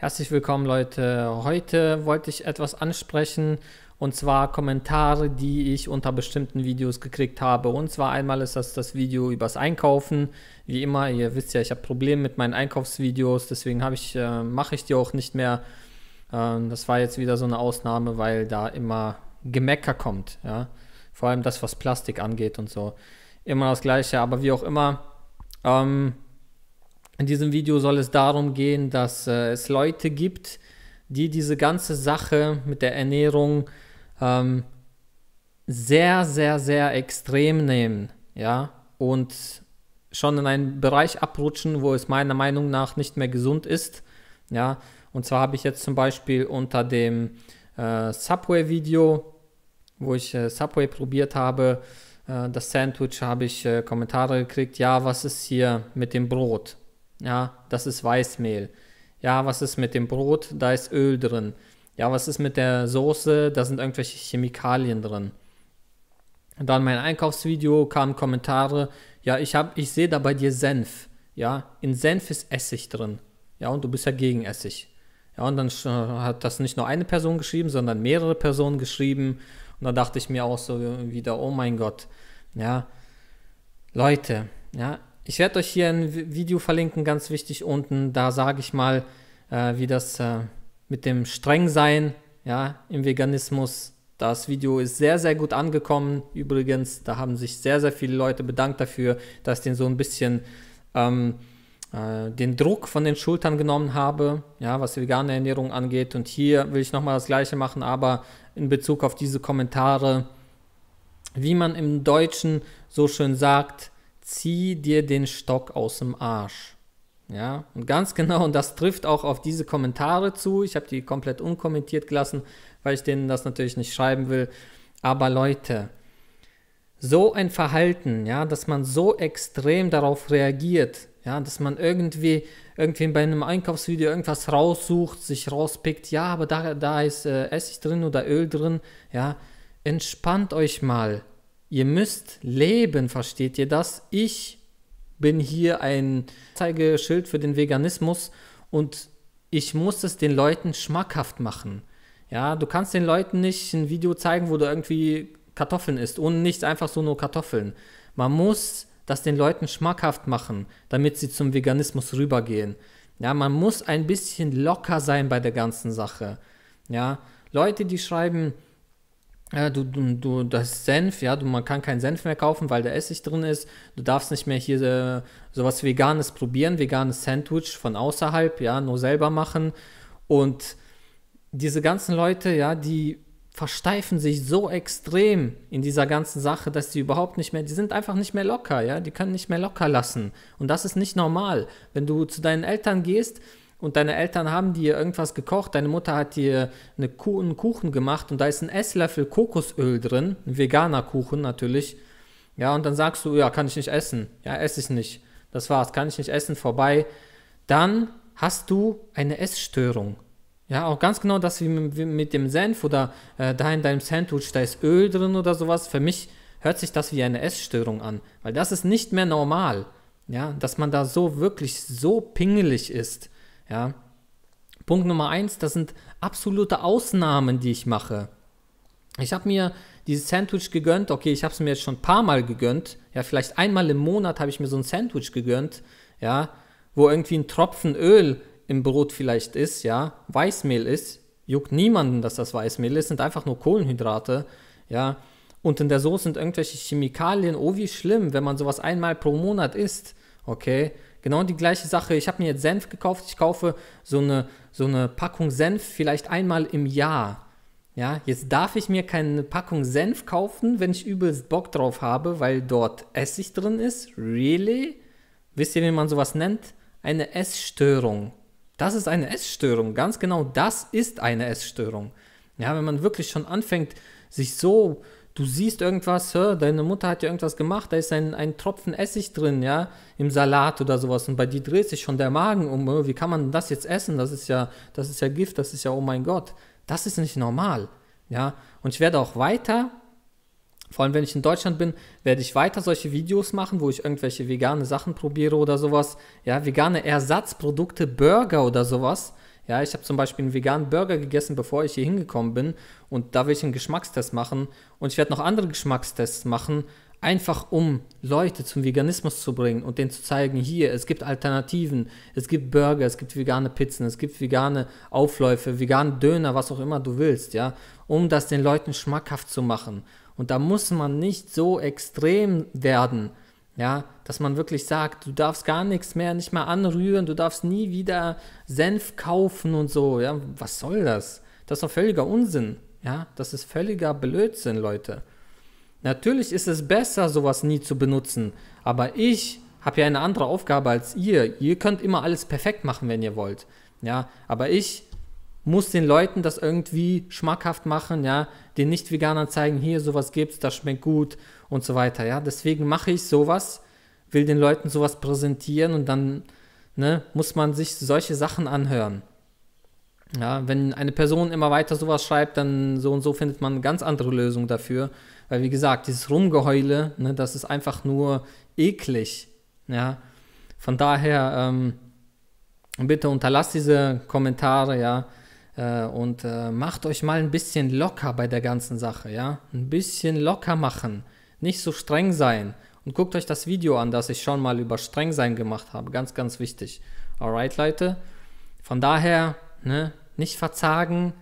Herzlich willkommen, Leute. Heute wollte ich etwas ansprechen und zwar Kommentare, die ich unter bestimmten Videos gekriegt habe. Und zwar einmal ist das das Video übers Einkaufen. Wie immer, ihr wisst ja, ich habe Probleme mit meinen Einkaufsvideos, deswegen ich, äh, mache ich die auch nicht mehr. Ähm, das war jetzt wieder so eine Ausnahme, weil da immer Gemecker kommt. Ja? Vor allem das, was Plastik angeht und so. Immer das Gleiche, aber wie auch immer. Ähm, in diesem Video soll es darum gehen, dass äh, es Leute gibt, die diese ganze Sache mit der Ernährung ähm, sehr, sehr, sehr extrem nehmen, ja, und schon in einen Bereich abrutschen, wo es meiner Meinung nach nicht mehr gesund ist, ja. Und zwar habe ich jetzt zum Beispiel unter dem äh, Subway-Video, wo ich äh, Subway probiert habe, äh, das Sandwich habe ich äh, Kommentare gekriegt, ja, was ist hier mit dem Brot? Ja, das ist Weißmehl. Ja, was ist mit dem Brot? Da ist Öl drin. Ja, was ist mit der Soße? Da sind irgendwelche Chemikalien drin. Und dann mein Einkaufsvideo kamen Kommentare. Ja, ich habe, ich sehe da bei dir Senf. Ja, in Senf ist Essig drin. Ja, und du bist ja gegen Essig. Ja, und dann hat das nicht nur eine Person geschrieben, sondern mehrere Personen geschrieben. Und da dachte ich mir auch so wieder, oh mein Gott, ja, Leute, ja, ich werde euch hier ein Video verlinken, ganz wichtig unten. Da sage ich mal, äh, wie das äh, mit dem Strengsein ja, im Veganismus. Das Video ist sehr, sehr gut angekommen. Übrigens, da haben sich sehr, sehr viele Leute bedankt dafür, dass ich den so ein bisschen ähm, äh, den Druck von den Schultern genommen habe, ja, was vegane Ernährung angeht. Und hier will ich nochmal das Gleiche machen, aber in Bezug auf diese Kommentare, wie man im Deutschen so schön sagt, zieh dir den Stock aus dem Arsch. Ja, und ganz genau, und das trifft auch auf diese Kommentare zu. Ich habe die komplett unkommentiert gelassen, weil ich denen das natürlich nicht schreiben will. Aber Leute, so ein Verhalten, ja, dass man so extrem darauf reagiert, ja, dass man irgendwie, irgendwie bei einem Einkaufsvideo irgendwas raussucht, sich rauspickt, ja, aber da, da ist äh, Essig drin oder Öl drin, ja, entspannt euch mal. Ihr müsst leben, versteht ihr das? Ich bin hier ein Zeigeschild für den Veganismus und ich muss es den Leuten schmackhaft machen. Ja, du kannst den Leuten nicht ein Video zeigen, wo du irgendwie Kartoffeln isst, und nicht einfach so nur Kartoffeln. Man muss das den Leuten schmackhaft machen, damit sie zum Veganismus rübergehen. Ja, man muss ein bisschen locker sein bei der ganzen Sache. Ja, Leute, die schreiben, ja, du, du, du, das Senf, ja, du, man kann keinen Senf mehr kaufen, weil der Essig drin ist. Du darfst nicht mehr hier äh, sowas Veganes probieren, veganes Sandwich von außerhalb, ja, nur selber machen. Und diese ganzen Leute, ja, die versteifen sich so extrem in dieser ganzen Sache, dass sie überhaupt nicht mehr, die sind einfach nicht mehr locker, ja, die können nicht mehr locker lassen. Und das ist nicht normal. Wenn du zu deinen Eltern gehst, und deine Eltern haben dir irgendwas gekocht, deine Mutter hat dir eine Kuh, einen Kuchen gemacht und da ist ein Esslöffel Kokosöl drin, ein veganer Kuchen natürlich. Ja, und dann sagst du, ja, kann ich nicht essen. Ja, esse ich nicht. Das war's, kann ich nicht essen, vorbei. Dann hast du eine Essstörung. Ja, auch ganz genau das wie mit dem Senf oder äh, da in deinem Sandwich, da ist Öl drin oder sowas. Für mich hört sich das wie eine Essstörung an, weil das ist nicht mehr normal. Ja, dass man da so wirklich so pingelig ist. Ja. Punkt Nummer eins, das sind absolute Ausnahmen, die ich mache. Ich habe mir dieses Sandwich gegönnt. Okay, ich habe es mir jetzt schon ein paar Mal gegönnt. Ja, vielleicht einmal im Monat habe ich mir so ein Sandwich gegönnt. Ja, wo irgendwie ein Tropfen Öl im Brot vielleicht ist. Ja, Weißmehl ist. Juckt niemanden, dass das Weißmehl ist. Sind einfach nur Kohlenhydrate. Ja, und in der Soße sind irgendwelche Chemikalien. Oh, wie schlimm, wenn man sowas einmal pro Monat isst. Okay, Genau die gleiche Sache. Ich habe mir jetzt Senf gekauft. Ich kaufe so eine, so eine Packung Senf vielleicht einmal im Jahr. Ja, jetzt darf ich mir keine Packung Senf kaufen, wenn ich übelst Bock drauf habe, weil dort Essig drin ist. Really? Wisst ihr, wie man sowas nennt? Eine Essstörung. Das ist eine Essstörung. Ganz genau, das ist eine Essstörung. Ja, wenn man wirklich schon anfängt, sich so du siehst irgendwas, deine Mutter hat ja irgendwas gemacht, da ist ein, ein Tropfen Essig drin, ja, im Salat oder sowas und bei dir dreht sich schon der Magen um, wie kann man das jetzt essen? Das ist ja, das ist ja Gift, das ist ja, oh mein Gott, das ist nicht normal, ja. Und ich werde auch weiter, vor allem wenn ich in Deutschland bin, werde ich weiter solche Videos machen, wo ich irgendwelche vegane Sachen probiere oder sowas, ja, vegane Ersatzprodukte, Burger oder sowas, ja, ich habe zum Beispiel einen veganen Burger gegessen, bevor ich hier hingekommen bin. Und da will ich einen Geschmackstest machen. Und ich werde noch andere Geschmackstests machen, einfach um Leute zum Veganismus zu bringen und denen zu zeigen, hier, es gibt Alternativen, es gibt Burger, es gibt vegane Pizzen, es gibt vegane Aufläufe, vegane Döner, was auch immer du willst, ja, um das den Leuten schmackhaft zu machen. Und da muss man nicht so extrem werden, ja, dass man wirklich sagt, du darfst gar nichts mehr, nicht mal anrühren, du darfst nie wieder Senf kaufen und so. Ja, was soll das? Das ist doch völliger Unsinn. Ja, das ist völliger Blödsinn, Leute. Natürlich ist es besser, sowas nie zu benutzen, aber ich habe ja eine andere Aufgabe als ihr. Ihr könnt immer alles perfekt machen, wenn ihr wollt. Ja, aber ich muss den Leuten das irgendwie schmackhaft machen, ja, den Nicht-Veganern zeigen, hier, sowas gibt's, das schmeckt gut und so weiter. Ja, deswegen mache ich sowas, will den Leuten sowas präsentieren und dann ne, muss man sich solche Sachen anhören. Ja, wenn eine Person immer weiter sowas schreibt, dann so und so findet man eine ganz andere Lösung dafür. Weil, wie gesagt, dieses Rumgeheule, ne, das ist einfach nur eklig. Ja, von daher, ähm, bitte unterlasst diese Kommentare, ja, äh, und äh, macht euch mal ein bisschen locker bei der ganzen Sache, ja. Ein bisschen locker machen nicht so streng sein. Und guckt euch das Video an, das ich schon mal über streng sein gemacht habe. Ganz, ganz wichtig. Alright, Leute? Von daher, ne, nicht verzagen,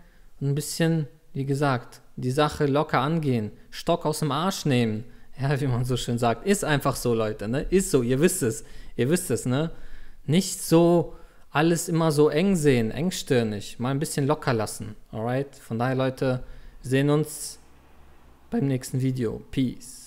ein bisschen, wie gesagt, die Sache locker angehen, Stock aus dem Arsch nehmen. Ja, wie man so schön sagt. Ist einfach so, Leute, ne? Ist so, ihr wisst es. Ihr wisst es, ne? Nicht so alles immer so eng sehen, engstirnig, mal ein bisschen locker lassen. Alright? Von daher, Leute, sehen uns beim nächsten Video. Peace.